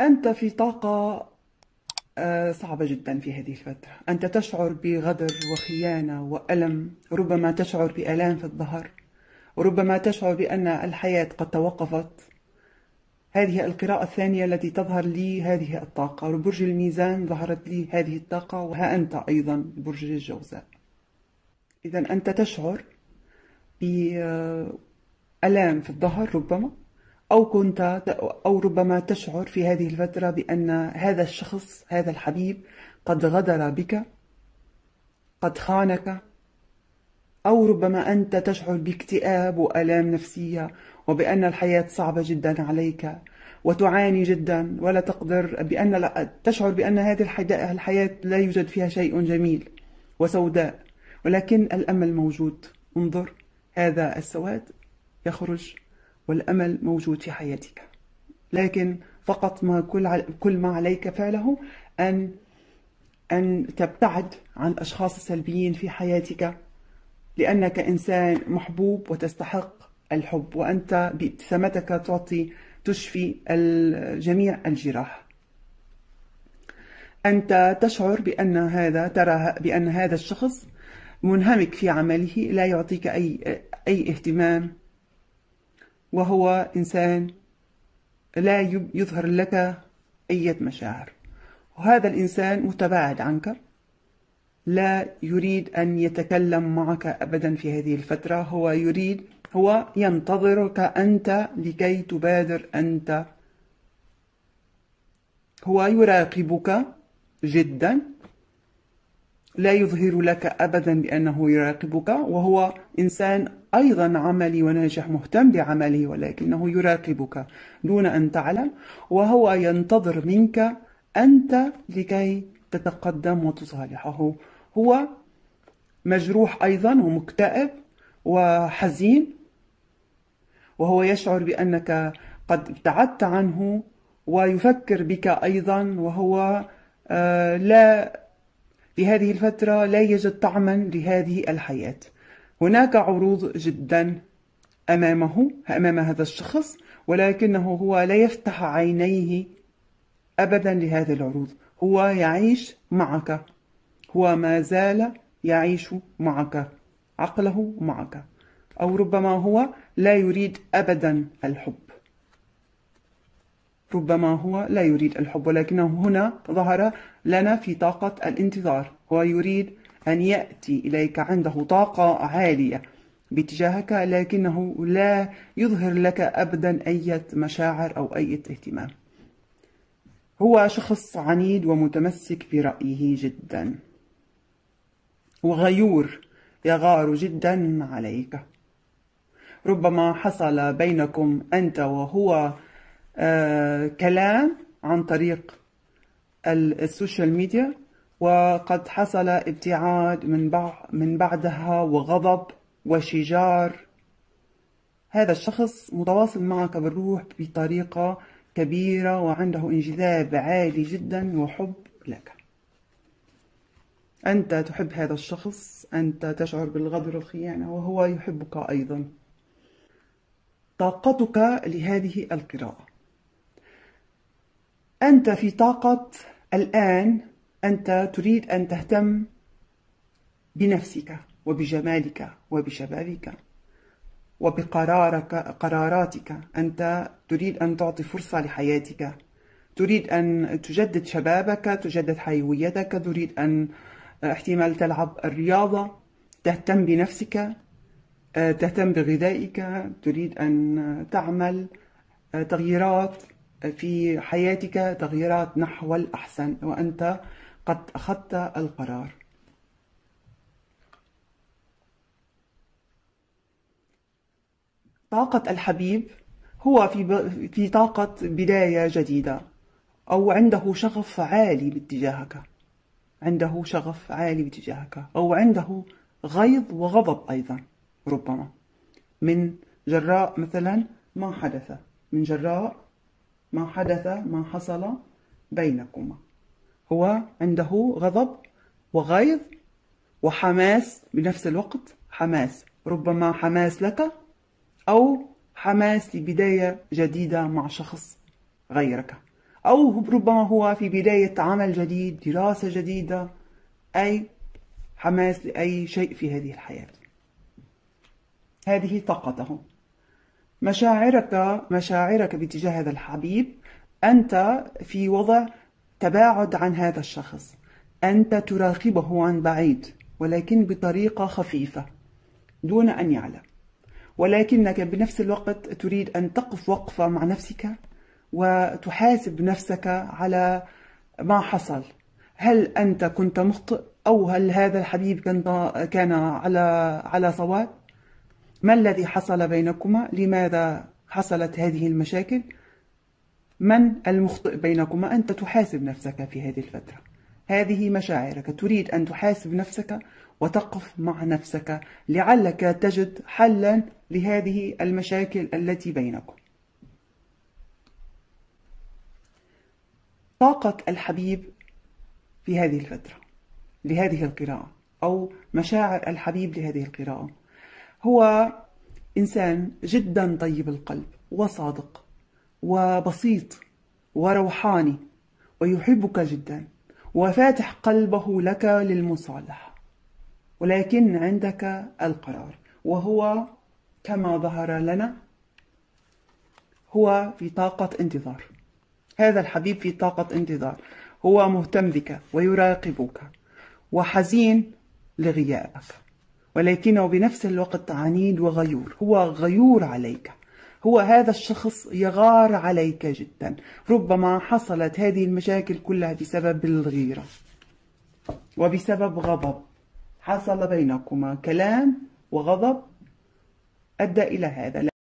أنت في طاقة آه، صعبة جدا في هذه الفترة أنت تشعر بغدر وخيانة وألم ربما تشعر بآلام في الظهر ربما تشعر بأن الحياة قد توقفت هذه القراءة الثانية التي تظهر لي هذه الطاقة برج الميزان ظهرت لي هذه الطاقة وها أنت أيضا برج الجوزاء إذا أنت تشعر بألام آه، في الظهر ربما أو كنت أو ربما تشعر في هذه الفترة بأن هذا الشخص هذا الحبيب قد غدر بك قد خانك أو ربما أنت تشعر باكتئاب وآلام نفسية وبأن الحياة صعبة جدا عليك وتعاني جدا ولا تقدر بأن لا تشعر بأن هذه الحياة لا يوجد فيها شيء جميل وسوداء ولكن الأمل موجود انظر هذا السواد يخرج والأمل موجود في حياتك لكن فقط ما كل كل ما عليك فعله أن أن تبتعد عن الأشخاص السلبيين في حياتك لأنك إنسان محبوب وتستحق الحب وأنت بابتسامتك تعطي تشفي جميع الجراح أنت تشعر بأن هذا ترى بأن هذا الشخص منهمك في عمله لا يعطيك أي أي اهتمام وهو إنسان لا يظهر لك أي مشاعر وهذا الإنسان متباعد عنك لا يريد أن يتكلم معك أبدا في هذه الفترة هو يريد هو ينتظرك أنت لكي تبادر أنت هو يراقبك جدا لا يظهر لك أبدا بأنه يراقبك وهو إنسان أيضا عملي وناجح مهتم بعمله ولكنه يراقبك دون أن تعلم وهو ينتظر منك أنت لكي تتقدم وتصالحه هو مجروح أيضا ومكتئب وحزين وهو يشعر بأنك قد ابتعدت عنه ويفكر بك أيضا وهو آه، لا في هذه الفترة لا يجد طعما لهذه الحياة هناك عروض جدا أمامه أمام هذا الشخص ولكنه هو لا يفتح عينيه أبدا لهذه العروض هو يعيش معك هو ما زال يعيش معك عقله معك أو ربما هو لا يريد أبدا الحب ربما هو لا يريد الحب ولكنه هنا ظهر لنا في طاقة الانتظار هو يريد أن يأتي إليك عنده طاقة عالية باتجاهك لكنه لا يظهر لك أبدا أي مشاعر أو أي اهتمام هو شخص عنيد ومتمسك برأيه جدا وغيور يغار جدا عليك ربما حصل بينكم أنت وهو آه، كلام عن طريق السوشيال ميديا وقد حصل ابتعاد من من بعدها وغضب وشجار هذا الشخص متواصل معك بالروح بطريقة كبيرة وعنده انجذاب عالي جدا وحب لك أنت تحب هذا الشخص أنت تشعر بالغدر والخيانة وهو يحبك أيضا طاقتك لهذه القراءة أنت في طاقة الآن أنت تريد أن تهتم بنفسك وبجمالك وبشبابك وبقرارك قراراتك أنت تريد أن تعطي فرصة لحياتك تريد أن تجدد شبابك تجدد حيويتك تريد أن آه، احتمال تلعب الرياضة تهتم بنفسك آه، تهتم بغذائك تريد أن تعمل آه، تغييرات في حياتك تغييرات نحو الأحسن وأنت قد أخذت القرار طاقة الحبيب هو في ب... في طاقة بداية جديدة أو عنده شغف عالي باتجاهك عنده شغف عالي باتجاهك أو عنده غيظ وغضب أيضا ربما من جراء مثلا ما حدث من جراء ما حدث ما حصل بينكما هو عنده غضب وغيظ وحماس بنفس الوقت حماس ربما حماس لك أو حماس لبداية جديدة مع شخص غيرك أو ربما هو في بداية عمل جديد دراسة جديدة أي حماس لأي شيء في هذه الحياة هذه طاقته مشاعرك مشاعرك باتجاه هذا الحبيب أنت في وضع تباعد عن هذا الشخص أنت تراقبه عن بعيد ولكن بطريقة خفيفة دون أن يعلم ولكنك بنفس الوقت تريد أن تقف وقفة مع نفسك وتحاسب نفسك على ما حصل هل أنت كنت مخطئ أو هل هذا الحبيب كان على على صواب ما الذي حصل بينكما لماذا حصلت هذه المشاكل من المخطئ بينكما أنت تحاسب نفسك في هذه الفترة هذه مشاعرك تريد أن تحاسب نفسك وتقف مع نفسك لعلك تجد حلا لهذه المشاكل التي بينكم طاقة الحبيب في هذه الفترة لهذه القراءة أو مشاعر الحبيب لهذه القراءة هو إنسان جدا طيب القلب وصادق وبسيط وروحاني ويحبك جدا وفاتح قلبه لك للمصالحة ولكن عندك القرار وهو كما ظهر لنا هو في طاقة انتظار هذا الحبيب في طاقة انتظار هو مهتم بك ويراقبك وحزين لغيابك ولكنه بنفس الوقت عنيد وغيور هو غيور عليك هو هذا الشخص يغار عليك جدا ربما حصلت هذه المشاكل كلها بسبب الغيرة وبسبب غضب حصل بينكما كلام وغضب أدى إلى هذا